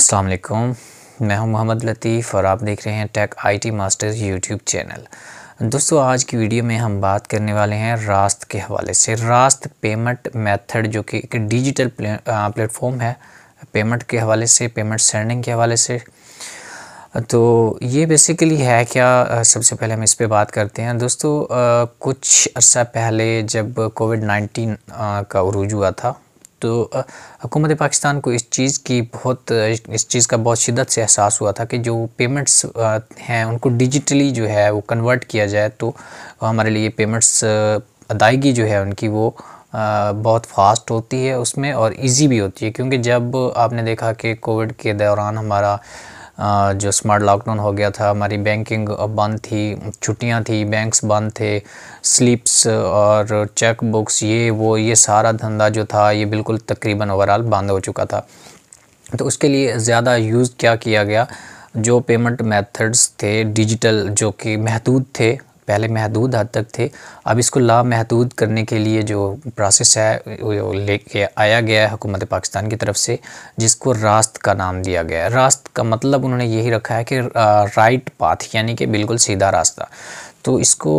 अस्सलाम वालेकुम मैं हूं मोहम्मद लतीफ़ और आप देख रहे हैं tech IT masters YouTube channel दोस्तों आज की वीडियो में हम बात करने वाले हैं रास्त के हवाले से रास्त पेमेंट मेथड जो कि एक डिजिटल प्लेटफॉर्म है पेमेंट के हवाले से पेमेंट सेंडिंग के हवाले से तो ये बेसिकली है क्या सबसे पहले हम इस पर बात करते हैं दोस्तों कुछ अर्सा पहले जब कोविड नाइन्टीन का उरूज हुआ था तो हुकूमत पाकिस्तान को इस चीज़ की बहुत इस चीज़ का बहुत शिदत से एहसास हुआ था कि जो पेमेंट्स हैं उनको डिजिटली जो है वो कन्वर्ट किया जाए तो हमारे लिए पेमेंट्स अदायगी जो है उनकी वो बहुत फास्ट होती है उसमें और इजी भी होती है क्योंकि जब आपने देखा कि कोविड के दौरान हमारा जो स्मार्ट लॉकडाउन हो गया था हमारी बैंकिंग बंद थी छुट्टियां थी बैंक्स बंद थे स्लिप्स और चेक बुक्स ये वो ये सारा धंधा जो था ये बिल्कुल तकरीबन ओवरऑल बंद हो चुका था तो उसके लिए ज़्यादा यूज़ क्या किया गया जो पेमेंट मेथड्स थे डिजिटल जो कि महदूद थे पहले महदूद हद तक थे अब इसको लामहदूद करने के लिए जो प्रोसेस है वो लेके आया गया है हुकूमत पाकिस्तान की तरफ से जिसको रास्त का नाम दिया गया है रास्त का मतलब उन्होंने यही रखा है कि राइट पाथ यानी कि बिल्कुल सीधा रास्ता तो इसको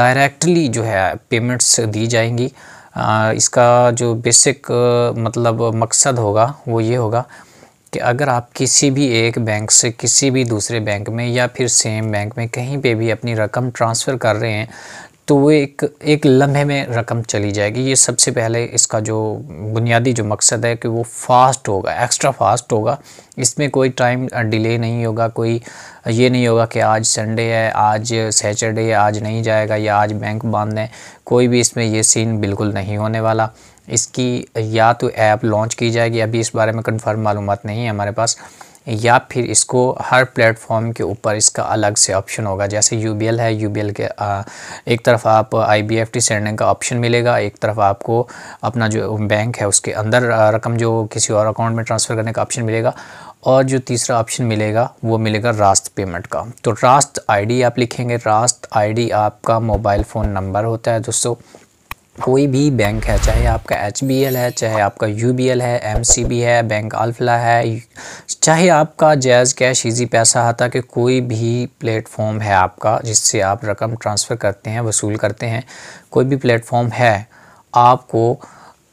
डायरेक्टली जो है पेमेंट्स दी जाएंगी आ, इसका जो बेसिक मतलब मकसद होगा वो ये होगा कि अगर आप किसी भी एक बैंक से किसी भी दूसरे बैंक में या फिर सेम बैंक में कहीं पे भी अपनी रकम ट्रांसफ़र कर रहे हैं तो वो एक एक लम्हे में रकम चली जाएगी ये सबसे पहले इसका जो बुनियादी जो मकसद है कि वो फास्ट होगा एक्स्ट्रा फास्ट होगा इसमें कोई टाइम डिले नहीं होगा कोई ये नहीं होगा कि आज संडे है आज सैटरडे है आज नहीं जाएगा या आज बैंक बंद है कोई भी इसमें ये सीन बिल्कुल नहीं होने वाला इसकी या तो ऐप लॉन्च की जाएगी अभी इस बारे में कन्फर्म मालूम नहीं है हमारे पास या फिर इसको हर प्लेटफॉर्म के ऊपर इसका अलग से ऑप्शन होगा जैसे यू है यू के आ, एक तरफ आप आई बी सेंडिंग का ऑप्शन मिलेगा एक तरफ आपको अपना जो बैंक है उसके अंदर रकम जो किसी और अकाउंट में ट्रांसफ़र करने का ऑप्शन मिलेगा और जो तीसरा ऑप्शन मिलेगा वो मिलेगा रास्त पेमेंट का तो रास्त आईडी आप लिखेंगे रास्त आईडी आपका मोबाइल फ़ोन नंबर होता है दोस्तों कोई भी बैंक है चाहे आपका एच है चाहे आपका यू है एम है बैंक अल्फला है चाहे आपका जैज़ कैश ईजी पैसा आता कि कोई भी प्लेटफॉर्म है आपका जिससे आप रकम ट्रांसफ़र करते हैं वसूल करते हैं कोई भी प्लेटफॉर्म है आपको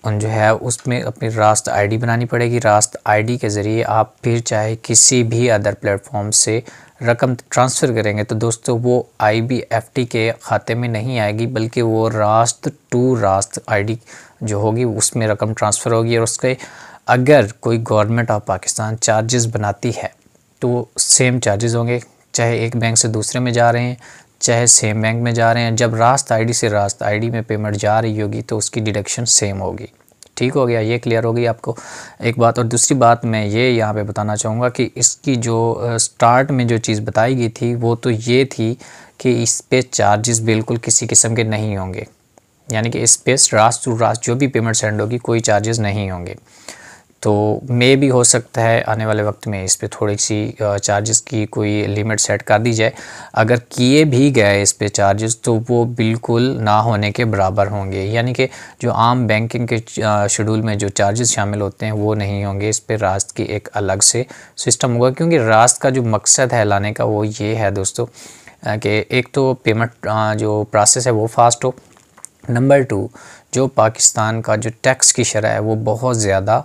जो है उसमें अपनी रास्त आईडी बनानी पड़ेगी रास्त आईडी के ज़रिए आप फिर चाहे किसी भी अदर प्लेटफॉर्म से रकम ट्रांसफ़र करेंगे तो दोस्तों वो आई के खाते में नहीं आएगी बल्कि वो रास्त टू रास्त आई जो होगी उसमें रकम ट्रांसफ़र होगी और उसके अगर कोई गवर्नमेंट ऑफ पाकिस्तान चार्जेस बनाती है तो सेम चार्जेस होंगे चाहे एक बैंक से दूसरे में जा रहे हैं चाहे सेम बैंक में जा रहे हैं जब रास्त आईडी से रास्त आईडी में पेमेंट जा रही होगी तो उसकी डिडक्शन सेम होगी ठीक हो गया ये क्लियर हो गई आपको एक बात और दूसरी बात मैं ये यहाँ पे बताना चाहूँगा कि इसकी जो स्टार्ट में जो चीज़ बताई गई थी वो तो ये थी कि इस पे चार्जेस बिल्कुल किसी किस्म के नहीं होंगे यानी कि इस पे रास टू रास जो भी पेमेंट सेंड होगी कोई चार्जेस नहीं होंगे तो मे भी हो सकता है आने वाले वक्त में इस पर थोड़ी सी चार्जेस की कोई लिमिट सेट कर दी जाए अगर किए भी गए इस पर चार्जेस तो वो बिल्कुल ना होने के बराबर होंगे यानी कि जो आम बैंकिंग के शेड्यूल में जो चार्जेस शामिल होते हैं वो नहीं होंगे इस पर रास्त की एक अलग से सिस्टम होगा क्योंकि रास्त का जो मकसद है लाने का वो ये है दोस्तों कि एक तो पेमेंट जो प्रोसेस है वो फास्ट हो नंबर टू जो पाकिस्तान का जो टैक्स की शरह है वो बहुत ज़्यादा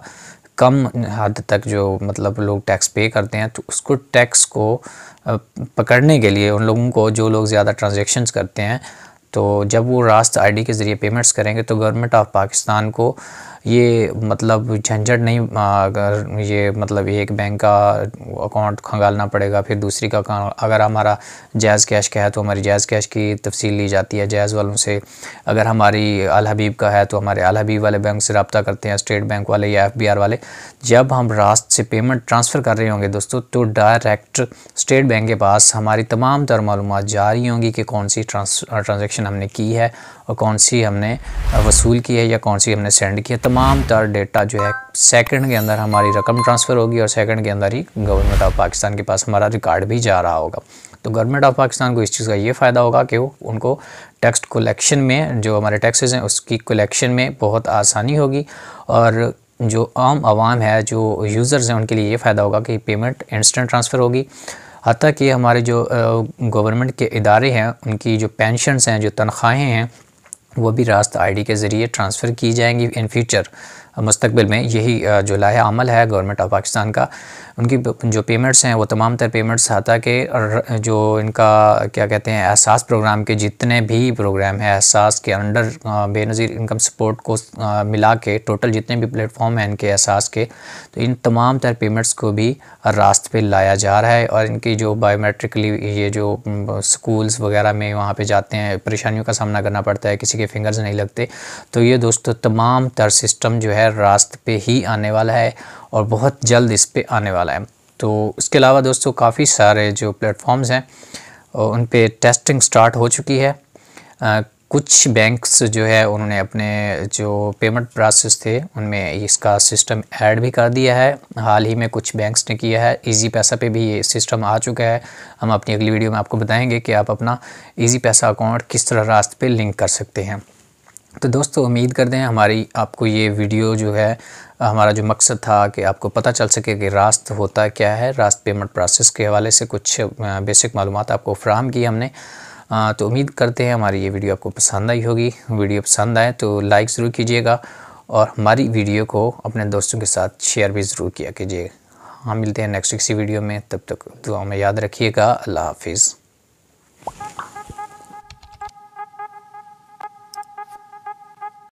कम हद तक जो मतलब लोग टैक्स पे करते हैं तो उसको टैक्स को पकड़ने के लिए उन लोगों को जो लोग ज़्यादा ट्रांजेक्शन करते हैं तो जब वो रास्ता आईडी के ज़रिए पेमेंट्स करेंगे तो गवर्नमेंट ऑफ पाकिस्तान को ये मतलब झंझट नहीं अगर ये मतलब एक बैंक का अकाउंट खंगालना पड़ेगा फिर दूसरी का अगर हमारा जायज़ कैश का है तो हमारी जायज़ कैश की तफसील ली जाती है जायज़ वालों से अगर हमारी अलहबीब का है तो हमारे अलहबीब वाले बैंक से रबता करते हैं स्टेट बैंक वाले या एफ वाले जब हम रास्त से पेमेंट ट्रांसफ़र कर रहे होंगे दोस्तों तो डायरेक्ट स्टेट बैंक के पास हमारी तमाम तर मालूम जा रही होंगी कि कौन सी ट्रांस ट्रांजेक्शन हमने की है और कौन सी हमने वसूल की है या कौन सी हमने सेंड की है तमाम तर डेटा जो है सेकंड के अंदर हमारी रकम ट्रांसफ़र होगी और सेकंड के अंदर ही गवर्नमेंट ऑफ पाकिस्तान के पास हमारा रिकॉर्ड भी जा रहा होगा तो गवर्नमेंट ऑफ पाकिस्तान को इस चीज़ का ये फ़ायदा होगा कि वो उनको टैक्स कलेक्शन में जो हमारे टैक्सेज हैं उसकी कलेक्शन में बहुत आसानी होगी और जो आम आवाम है जो यूज़र्स हैं उनके लिए ये फ़ायदा होगा कि पेमेंट इंस्टेंट ट्रांसफ़र होगी हती कि हमारे जो गवर्नमेंट के इदारे हैं उनकी जो पेंशनस हैं जो तनख्वाहें हैं वो भी रास्ता आईडी के ज़रिए ट्रांसफ़र की जाएंगी इन फ्यूचर मुस्तबिल में यही जो लाह अमल है गवर्नमेंट ऑफ पाकिस्तान का उनकी जो पेमेंट्स हैं वो तमाम तर पेमेंट्स आता के जो इनका क्या कहते हैं एहसास प्रोग्राम के जितने भी प्रोग्राम हैं एहसास के अंडर बेनज़ीर इनकम सपोर्ट को मिला के टोटल जितने भी प्लेटफॉर्म हैं इनके एहसास के तो इन तमाम तर पेमेंट्स को भी रास्ते पर लाया जा रहा है और इनकी जो बायोमेट्रिकली ये जो स्कूल्स वगैरह में वहाँ पर जाते हैं परेशानियों का सामना करना पड़ता है किसी के फिंगर्स नहीं लगते तो ये दोस्तों तमाम तर सिस्टम जो है है रास्ते पे ही आने वाला है और बहुत जल्द इस पर आने वाला है तो इसके अलावा दोस्तों काफ़ी सारे जो प्लेटफॉर्म्स हैं उन पर टेस्टिंग स्टार्ट हो चुकी है आ, कुछ बैंक्स जो है उन्होंने अपने जो पेमेंट प्रोसेस थे उनमें इसका सिस्टम ऐड भी कर दिया है हाल ही में कुछ बैंक्स ने किया है इजी पैसा पे भी ये सिस्टम आ चुका है हम अपनी अगली वीडियो में आपको बताएंगे कि आप अपना इजी पैसा अकाउंट किस तरह रास्ते पे लिंक कर सकते हैं तो दोस्तों उम्मीद करते हैं हमारी आपको ये वीडियो जो है हमारा जो मकसद था कि आपको पता चल सके कि रास्त होता क्या है रास्त पेमेंट प्रोसेस के हवाले से कुछ बेसिक मालूम आपको फ्राहम की हमने आ, तो उम्मीद करते हैं हमारी ये वीडियो आपको पसंद आई होगी वीडियो पसंद आए तो लाइक ज़रूर कीजिएगा और हमारी वीडियो को अपने दोस्तों के साथ शेयर भी ज़रूर किया कीजिए हाँ मिलते हैं नेक्स्ट किसी वीडियो में तब तक दुआ में याद रखिएगा अल्लाह हाफिज़